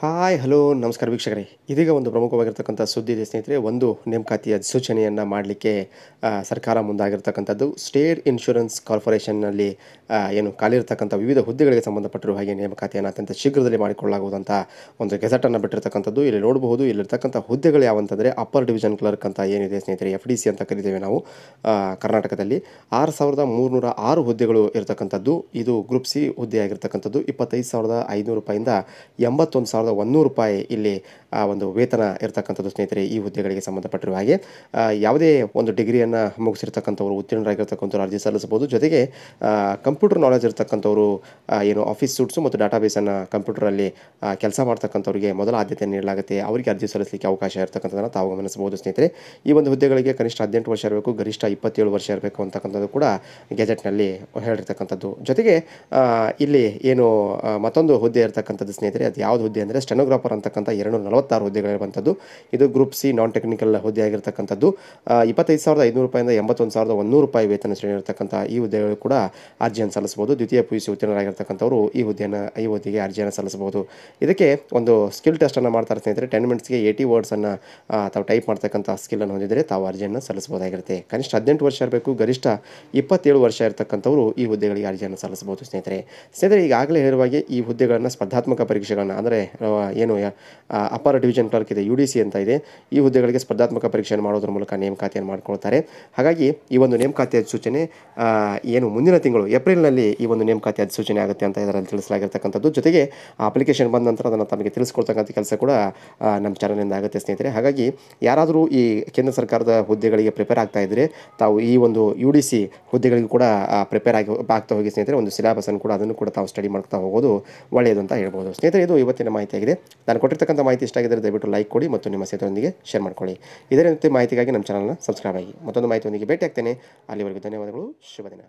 hi hello ನಮಸ್ಕಾರ ವೀಕ್ಷಕರೇ ಇದೀಗ ಒಂದು ಪ್ರಮುಖವಾಗಿರ್ತಕ್ಕಂಥ ಸುದ್ದಿ ಇದೆ ಸ್ನೇಹಿತರೆ ಒಂದು ನೇಮಕಾತಿ ಅಧಿಸೂಚನೆಯನ್ನು ಮಾಡಲಿಕ್ಕೆ ಸರ್ಕಾರ ಮುಂದಾಗಿರ್ತಕ್ಕಂಥದ್ದು ಸ್ಟೇಟ್ ಇನ್ಶೂರೆನ್ಸ್ ಕಾರ್ಪೊರೇಷನ್ನಲ್ಲಿ ಏನು ಖಾಲಿರ್ತಕ್ಕಂಥ ವಿವಿಧ ಹುದ್ದೆಗಳಿಗೆ ಸಂಬಂಧಪಟ್ಟಿರುವ ಹಾಗೆ ನೇಮಕಾತಿಯನ್ನು ಅತ್ಯಂತ ಶೀಘ್ರದಲ್ಲಿ ಮಾಡಿಕೊಳ್ಳಲಾಗುವುದಂಥ ಒಂದು ಗೆಸೆಟನ್ನು ಬಿಟ್ಟಿರ್ತಕ್ಕಂಥದ್ದು ಇಲ್ಲಿ ನೋಡಬಹುದು ಇಲ್ಲಿರ್ತಕ್ಕಂಥ ಹುದ್ದೆಗಳು ಯಾವಂತಂದರೆ ಅಪ್ಪರ್ ಡಿವಿಷನ್ ಕ್ಲರ್ಕ್ ಅಂತ ಏನಿದೆ ಸ್ನೇಹಿತರೆ ಎಫ್ ಡಿ ಸಿ ಅಂತ ಕರಿತೇವೆ ನಾವು ಕರ್ನಾಟಕದಲ್ಲಿ ಆರು ಸಾವಿರದ ಮೂರುನೂರ ಆರು ಹುದ್ದೆಗಳು ಇರತಕ್ಕಂಥದ್ದು ಇದು ಗ್ರೂಪ್ ಸಿ ಹುದ್ದೆ ಆಗಿರ್ತಕ್ಕಂಥದ್ದು ಇಪ್ಪತ್ತೈದು ಸಾವಿರದ ಐನೂರು ರೂಪಾಯಿಂದ ಎಂಬತ್ತೊಂದು ಸಾವಿರದ ಸಾವಿರದ ಒಂದೂರು ರೂಪಾಯಿ ಇಲ್ಲಿ ಆ ಒಂದು ವೇತನ ಇರತಕ್ಕಂಥದ್ದು ಸ್ನೇಹಿತರೆ ಈ ಹುದ್ದೆಗಳಿಗೆ ಸಂಬಂಧಪಟ್ಟಿರುವ ಹಾಗೆ ಯಾವುದೇ ಒಂದು ಡಿಗ್ರಿಯನ್ನು ಮುಗಿಸಿರ್ತಕ್ಕಂಥವ್ರು ಉತ್ತೀರ್ಣರಾಗಿರ್ತಕ್ಕಂಥವ್ರು ಅರ್ಜಿ ಸಲ್ಲಿಸಬಹುದು ಜೊತೆಗೆ ಕಂಪ್ಯೂಟರ್ ನಾಲೆಜ್ ಇರತಕ್ಕಂಥವ್ರು ಏನು ಆಫೀಸ್ ಸೂಟ್ಸು ಮತ್ತು ಡಾಟಾಬೇಸನ್ನು ಕಂಪ್ಯೂಟರಲ್ಲಿ ಕೆಲಸ ಮಾಡ್ತಕ್ಕಂಥವ್ರಿಗೆ ಮೊದಲ ಆದ್ಯತೆ ನೀಡಲಾಗುತ್ತೆ ಅವರಿಗೆ ಅರ್ಜಿ ಸಲ್ಲಿಸಲಿಕ್ಕೆ ಅವಕಾಶ ಇರತಕ್ಕಂಥದ್ದನ್ನು ತಾವು ಗಮನಿಸಬಹುದು ಸ್ನೇಹಿತರೆ ಈ ಒಂದು ಹುದ್ದೆಗಳಿಗೆ ಕನಿಷ್ಠ ಹದಿನೆಂಟು ವರ್ಷ ಇರಬೇಕು ಗರಿಷ್ಠ ಇಪ್ಪತ್ತೇಳು ವರ್ಷ ಇರಬೇಕು ಅಂತಕ್ಕಂಥದ್ದು ಕೂಡ ಗೆಜೆಟ್ನಲ್ಲಿ ಹೇಳಿರ್ತಕ್ಕಂಥದ್ದು ಜೊತೆಗೆ ಇಲ್ಲಿ ಏನು ಮತ್ತೊಂದು ಹುದ್ದೆ ಇರತಕ್ಕಂಥದ್ದು ಸ್ನೇಹಿತರೆ ಅದು ಯಾವುದು ಹುದ್ದೆ ಅಂದರೆ ಅಂದರೆ ಸ್ಟೆನೋಗ್ರಾಫರ್ ಅಂತಕ್ಕಂಥ ಎರಡು ನಲವತ್ತಾರು ಹುದ್ದೆಗಳಿರುವಂಥದ್ದು ಇದು ಗ್ರೂಪ್ ಸಿ ನಾನ್ ಟೆಕ್ನಿಕಲ್ ಹುದ್ದೆ ಆಗಿರ್ತಕ್ಕಂಥದ್ದು ಇಪ್ಪತ್ತೈದು ಸಾವಿರದ ಐನೂರು ರೂಪಾಯಿಂದ ಎಂಬತ್ತೊಂದು ಸಾವಿರದ ಒಂದು ರೂಪಾಯಿ ವೇತನ ಶ್ರೇಣಿ ಇರತಕ್ಕಂಥ ಈ ಹುದ್ದೆಗಳು ಕೂಡ ಅರ್ಜಿಯನ್ನು ಸಲ್ಲಿಸಬಹುದು ದ್ವಿತೀಯ ಪಿ ಯು ಸಿ ಉತ್ತೀರ್ಣರಾಗಿರ್ತಕ್ಕಂಥವರು ಈ ಹುದ್ದೆಯನ್ನು ಈ ಹುದ್ದೆಗೆ ಅರ್ಜಿಯನ್ನು ಸಲ್ಲಿಸಬಹುದು ಇದಕ್ಕೆ ಒಂದು ಸ್ಕಿಲ್ ಟೆಸ್ಟನ್ನು ಮಾಡ್ತಾರೆ ಸ್ನೇಹಿತರೆ ಟೆನ್ ಮಿನಿಟ್ಸ್ಗೆ ಏಯ್ಟಿ ವರ್ಡ್ಸನ್ನು ಅಥವಾ ಟೈಪ್ ಮಾಡ್ತಕ್ಕಂಥ ಅನ್ನು ಹೊಂದಿದರೆ ತಾವು ಅರ್ಜಿಯನ್ನು ಸಲ್ಲಿಸಬಹುದಾಗಿರುತ್ತೆ ಕನಿಷ್ಠ ಹದಿನೆಂಟು ವರ್ಷ ಇರಬೇಕು ಗರಿಷ್ಠ ಇಪ್ಪತ್ತೇಳು ವರ್ಷ ಇರತಕ್ಕಂಥವರು ಈ ಹುದ್ದೆಗಳಿಗೆ ಅರ್ಜಿಯನ್ನು ಸಲ್ಲಿಸಬಹುದು ಸ್ನೇಹಿತರೆ ಸ್ನೇಹಿತರೆ ಈಗಾಗಲೇ ಹೇಳುವಾಗೆ ಈ ಹುದ್ದೆಗಳನ್ನು ಸ್ಪರ್ಧಾತ್ಮಕ ಪರೀಕ್ಷೆಗಳನ್ನು ಅಂದರೆ ಏನು ಅಪ್ಪರ್ ಡಿವಿಷನ್ ಕ್ಲರ್ಕ್ ಇದೆ ಯು ಡಿ ಸಿ ಅಂತ ಇದೆ ಈ ಹುದ್ದೆಗಳಿಗೆ ಸ್ಪರ್ಧಾತ್ಮಕ ಪರೀಕ್ಷೆಯನ್ನು ಮಾಡೋದ್ರ ಮೂಲಕ ನೇಮಕಾತಿಯನ್ನು ಮಾಡ್ಕೊಳ್ತಾರೆ ಹಾಗಾಗಿ ಈ ಒಂದು ನೇಮಕಾತಿ ಅಧಿಸೂಚನೆ ಏನು ಮುಂದಿನ ತಿಂಗಳು ಏಪ್ರಿಲ್ನಲ್ಲಿ ಈ ಒಂದು ನೇಮಕಾತಿ ಅಧಿಸೂಚನೆ ಆಗುತ್ತೆ ಅಂತ ಇದರಲ್ಲಿ ತಿಳಿಸಲಾಗಿರ್ತಕ್ಕಂಥದ್ದು ಜೊತೆಗೆ ಆ ಅಪ್ಲಿಕೇಶನ್ ಬಂದ ನಂತರ ಅದನ್ನು ತಮಗೆ ತಿಳಿಸ್ಕೊಳ್ತಕ್ಕಂಥ ಕೆಲಸ ಕೂಡ ನಮ್ಮ ಚಾನಲ್ನಿಂದ ಆಗುತ್ತೆ ಸ್ನೇಹಿತರೆ ಹಾಗಾಗಿ ಯಾರಾದರೂ ಈ ಕೇಂದ್ರ ಸರ್ಕಾರದ ಹುದ್ದೆಗಳಿಗೆ ಪ್ರಿಪೇರ್ ಆಗ್ತಾ ಇದ್ದರೆ ತಾವು ಈ ಒಂದು ಯು ಡಿ ಸಿ ಹುದ್ದೆಗಳಿಗೂ ಕೂಡ ಪ್ರಿಪೇರ್ ಆಗಿ ಆಗ್ತಾ ಹೋಗಿ ಸ್ನೇಹಿತರೆ ಒಂದು ಅನ್ನು ಕೂಡ ಅದನ್ನು ಕೂಡ ತಾವು ಸ್ಟಡಿ ಮಾಡ್ತಾ ಹೋಗೋದು ಒಳ್ಳೆಯದು ಅಂತ ಹೇಳ್ಬೋದು ಸ್ನೇಹಿತರೆ ಇದು ಇವತ್ತಿನ ಮಾಹಿತಿ ಮಾಹಿತಿಯಾಗಿದೆ ನಾನು ಕೊಟ್ಟಿರ್ತಕ್ಕಂಥ ಮಾಹಿತಿ ಇಷ್ಟ ಆಗಿದ್ದರೆ ದಯವಿಟ್ಟು ಲೈಕ್ ಕೊಡಿ ಮತ್ತು ನಿಮ್ಮ ಸ್ನೇಹಿತರೊಂದಿಗೆ ಶೇರ್ ಮಾಡಿಕೊಳ್ಳಿ ಇದೇ ರೀತಿ ಮಾಹಿತಿಗಾಗಿ ನಮ್ಮ ಚಾನಲ್ನ ಸಬ್ಸ್ಕ್ರೈಬ್ ಆಗಿ ಮತ್ತೊಂದು ಮಾಹಿತಿಯೊಂದಿಗೆ ಭೇಟಿ ಆಗ್ತೇನೆ ಅಲ್ಲಿವರೆಗೂ ಧನ್ಯವಾದಗಳು ಶುಭ ದಿನ